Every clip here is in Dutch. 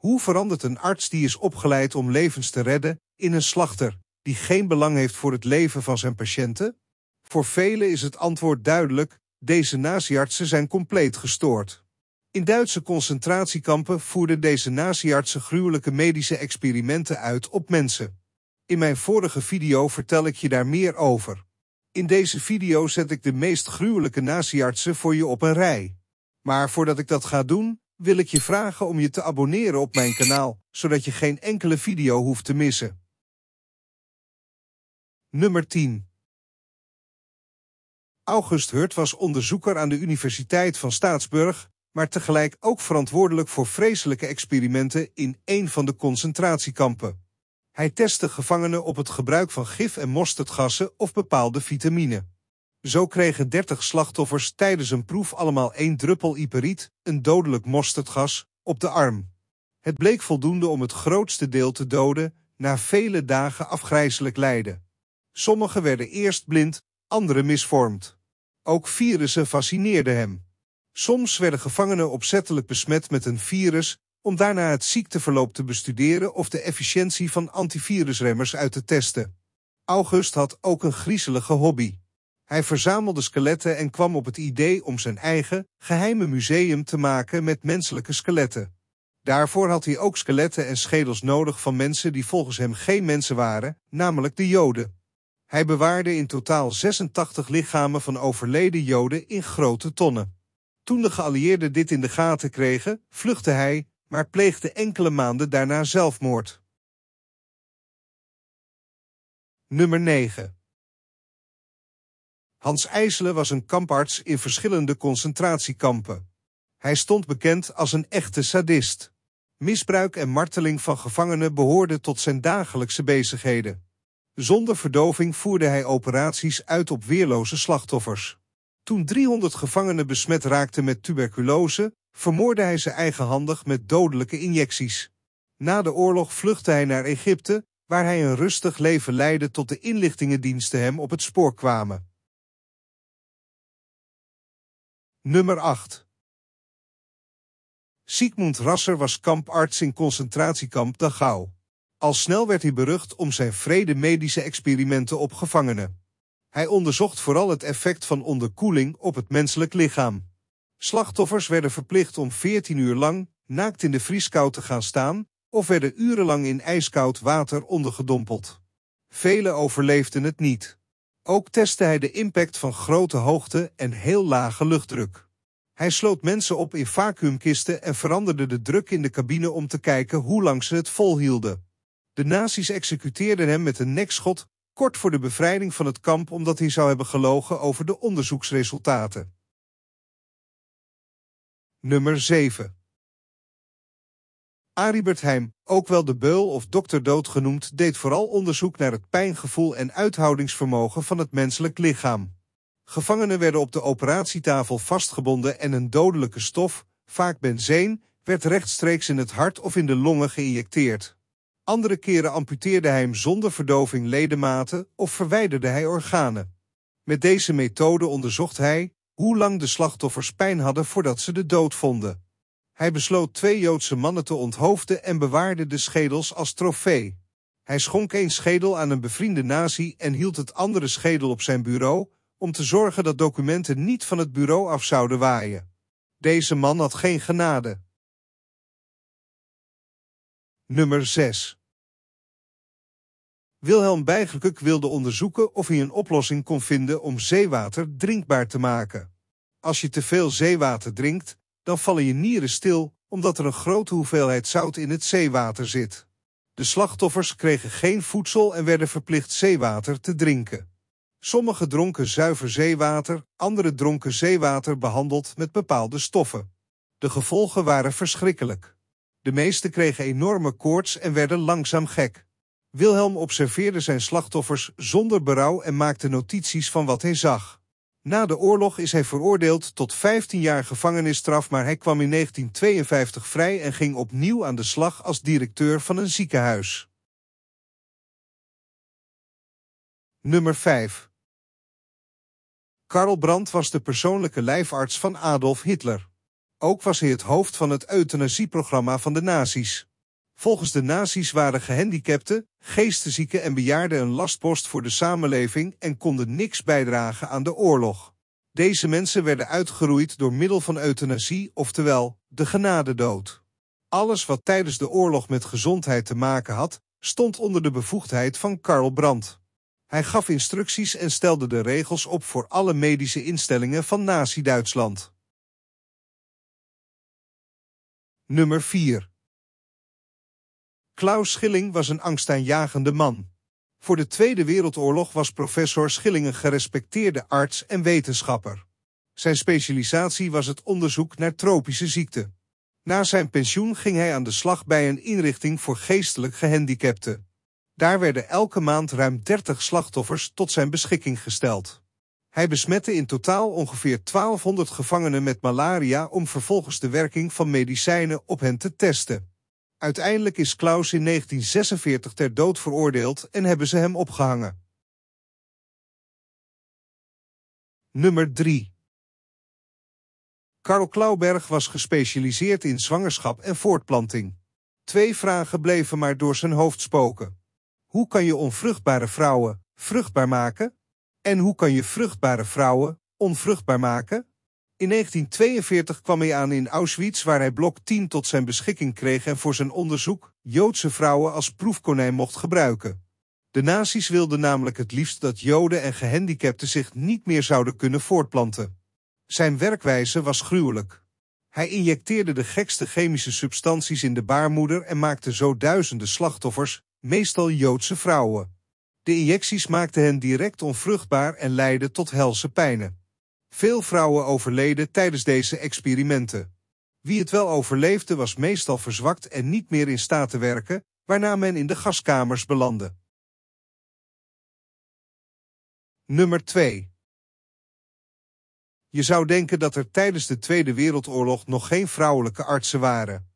Hoe verandert een arts die is opgeleid om levens te redden in een slachter die geen belang heeft voor het leven van zijn patiënten? Voor velen is het antwoord duidelijk, deze naziartsen zijn compleet gestoord. In Duitse concentratiekampen voerden deze naziartsen gruwelijke medische experimenten uit op mensen. In mijn vorige video vertel ik je daar meer over. In deze video zet ik de meest gruwelijke naziartsen voor je op een rij. Maar voordat ik dat ga doen, wil ik je vragen om je te abonneren op mijn kanaal, zodat je geen enkele video hoeft te missen. Nummer 10 August Hurt was onderzoeker aan de Universiteit van Staatsburg, maar tegelijk ook verantwoordelijk voor vreselijke experimenten in een van de concentratiekampen. Hij testte gevangenen op het gebruik van gif en mosterdgassen of bepaalde vitamine. Zo kregen 30 slachtoffers tijdens een proef allemaal één druppel iperiet, een dodelijk mosterdgas, op de arm. Het bleek voldoende om het grootste deel te doden, na vele dagen afgrijzelijk lijden. Sommigen werden eerst blind, anderen misvormd. Ook virussen fascineerden hem. Soms werden gevangenen opzettelijk besmet met een virus om daarna het ziekteverloop te bestuderen of de efficiëntie van antivirusremmers uit te testen. August had ook een griezelige hobby. Hij verzamelde skeletten en kwam op het idee om zijn eigen, geheime museum te maken met menselijke skeletten. Daarvoor had hij ook skeletten en schedels nodig van mensen die volgens hem geen mensen waren, namelijk de Joden. Hij bewaarde in totaal 86 lichamen van overleden Joden in grote tonnen. Toen de geallieerden dit in de gaten kregen, vluchtte hij, maar pleegde enkele maanden daarna zelfmoord. Nummer 9 Hans IJsselen was een kamparts in verschillende concentratiekampen. Hij stond bekend als een echte sadist. Misbruik en marteling van gevangenen behoorden tot zijn dagelijkse bezigheden. Zonder verdoving voerde hij operaties uit op weerloze slachtoffers. Toen 300 gevangenen besmet raakten met tuberculose, vermoorde hij ze eigenhandig met dodelijke injecties. Na de oorlog vluchtte hij naar Egypte, waar hij een rustig leven leidde tot de inlichtingendiensten hem op het spoor kwamen. Nummer 8. Siegmund Rasser was kamparts in concentratiekamp Dachau. Al snel werd hij berucht om zijn vrede medische experimenten op gevangenen. Hij onderzocht vooral het effect van onderkoeling op het menselijk lichaam. Slachtoffers werden verplicht om 14 uur lang naakt in de vrieskou te gaan staan of werden urenlang in ijskoud water ondergedompeld. Velen overleefden het niet. Ook testte hij de impact van grote hoogte en heel lage luchtdruk. Hij sloot mensen op in vacuümkisten en veranderde de druk in de cabine om te kijken hoe lang ze het volhielden. De nazi's executeerden hem met een nekschot, kort voor de bevrijding van het kamp omdat hij zou hebben gelogen over de onderzoeksresultaten. Nummer 7 Aribert Heim, ook wel de beul of dokter dood genoemd, deed vooral onderzoek naar het pijngevoel en uithoudingsvermogen van het menselijk lichaam. Gevangenen werden op de operatietafel vastgebonden en een dodelijke stof, vaak benzeen, werd rechtstreeks in het hart of in de longen geïnjecteerd. Andere keren amputeerde hij hem zonder verdoving ledematen of verwijderde hij organen. Met deze methode onderzocht hij hoe lang de slachtoffers pijn hadden voordat ze de dood vonden. Hij besloot twee Joodse mannen te onthoofden en bewaarde de schedels als trofee. Hij schonk één schedel aan een bevriende nazi en hield het andere schedel op zijn bureau om te zorgen dat documenten niet van het bureau af zouden waaien. Deze man had geen genade. Nummer 6 Wilhelm Bijgekuk wilde onderzoeken of hij een oplossing kon vinden om zeewater drinkbaar te maken. Als je te veel zeewater drinkt, dan vallen je nieren stil omdat er een grote hoeveelheid zout in het zeewater zit. De slachtoffers kregen geen voedsel en werden verplicht zeewater te drinken. Sommigen dronken zuiver zeewater, anderen dronken zeewater behandeld met bepaalde stoffen. De gevolgen waren verschrikkelijk. De meesten kregen enorme koorts en werden langzaam gek. Wilhelm observeerde zijn slachtoffers zonder berouw en maakte notities van wat hij zag. Na de oorlog is hij veroordeeld tot 15 jaar gevangenisstraf... maar hij kwam in 1952 vrij en ging opnieuw aan de slag als directeur van een ziekenhuis. Nummer 5 Karl Brandt was de persoonlijke lijfarts van Adolf Hitler. Ook was hij het hoofd van het euthanasieprogramma van de nazi's. Volgens de nazi's waren gehandicapten, geestenzieken en bejaarden een lastpost voor de samenleving en konden niks bijdragen aan de oorlog. Deze mensen werden uitgeroeid door middel van euthanasie, oftewel de genadedood. Alles wat tijdens de oorlog met gezondheid te maken had, stond onder de bevoegdheid van Karl Brandt. Hij gaf instructies en stelde de regels op voor alle medische instellingen van Nazi-Duitsland. Nummer 4 Klaus Schilling was een angstaanjagende man. Voor de Tweede Wereldoorlog was professor Schilling een gerespecteerde arts en wetenschapper. Zijn specialisatie was het onderzoek naar tropische ziekten. Na zijn pensioen ging hij aan de slag bij een inrichting voor geestelijk gehandicapten. Daar werden elke maand ruim 30 slachtoffers tot zijn beschikking gesteld. Hij besmette in totaal ongeveer 1200 gevangenen met malaria om vervolgens de werking van medicijnen op hen te testen. Uiteindelijk is Klaus in 1946 ter dood veroordeeld en hebben ze hem opgehangen. Nummer 3 Karl Klauberg was gespecialiseerd in zwangerschap en voortplanting. Twee vragen bleven maar door zijn hoofd spoken. Hoe kan je onvruchtbare vrouwen vruchtbaar maken? En hoe kan je vruchtbare vrouwen onvruchtbaar maken? In 1942 kwam hij aan in Auschwitz, waar hij blok 10 tot zijn beschikking kreeg en voor zijn onderzoek Joodse vrouwen als proefkonijn mocht gebruiken. De nazi's wilden namelijk het liefst dat Joden en gehandicapten zich niet meer zouden kunnen voortplanten. Zijn werkwijze was gruwelijk. Hij injecteerde de gekste chemische substanties in de baarmoeder en maakte zo duizenden slachtoffers, meestal Joodse vrouwen. De injecties maakten hen direct onvruchtbaar en leidden tot helse pijnen. Veel vrouwen overleden tijdens deze experimenten. Wie het wel overleefde was meestal verzwakt en niet meer in staat te werken, waarna men in de gaskamers belandde. Nummer 2 Je zou denken dat er tijdens de Tweede Wereldoorlog nog geen vrouwelijke artsen waren.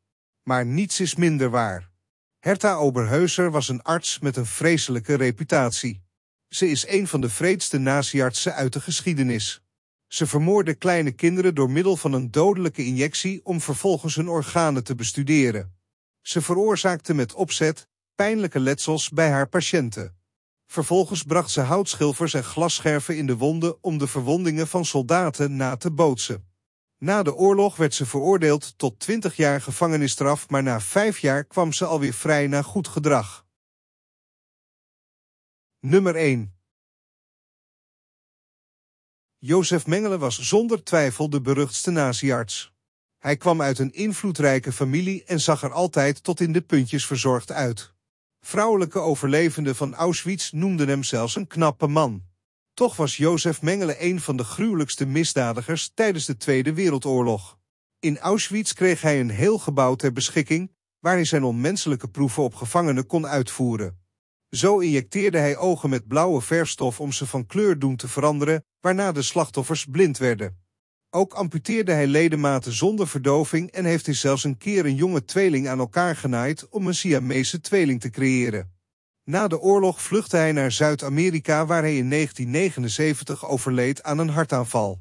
Maar niets is minder waar. Herta Oberheuser was een arts met een vreselijke reputatie. Ze is een van de vreedste naziartsen uit de geschiedenis. Ze vermoorden kleine kinderen door middel van een dodelijke injectie om vervolgens hun organen te bestuderen. Ze veroorzaakte met opzet pijnlijke letsels bij haar patiënten. Vervolgens bracht ze houtschilfers en glasscherven in de wonden om de verwondingen van soldaten na te bootsen. Na de oorlog werd ze veroordeeld tot 20 jaar gevangenisstraf, maar na 5 jaar kwam ze alweer vrij na goed gedrag. Nummer 1 Jozef Mengele was zonder twijfel de beruchtste naziarts. Hij kwam uit een invloedrijke familie en zag er altijd tot in de puntjes verzorgd uit. Vrouwelijke overlevenden van Auschwitz noemden hem zelfs een knappe man. Toch was Jozef Mengele een van de gruwelijkste misdadigers tijdens de Tweede Wereldoorlog. In Auschwitz kreeg hij een heel gebouw ter beschikking, waar hij zijn onmenselijke proeven op gevangenen kon uitvoeren. Zo injecteerde hij ogen met blauwe verfstof om ze van kleur doen te veranderen, waarna de slachtoffers blind werden. Ook amputeerde hij ledematen zonder verdoving en heeft hij zelfs een keer een jonge tweeling aan elkaar genaaid om een Siamese tweeling te creëren. Na de oorlog vluchtte hij naar Zuid-Amerika waar hij in 1979 overleed aan een hartaanval.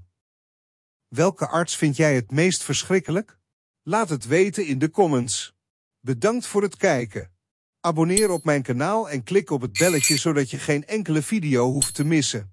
Welke arts vind jij het meest verschrikkelijk? Laat het weten in de comments. Bedankt voor het kijken. Abonneer op mijn kanaal en klik op het belletje zodat je geen enkele video hoeft te missen.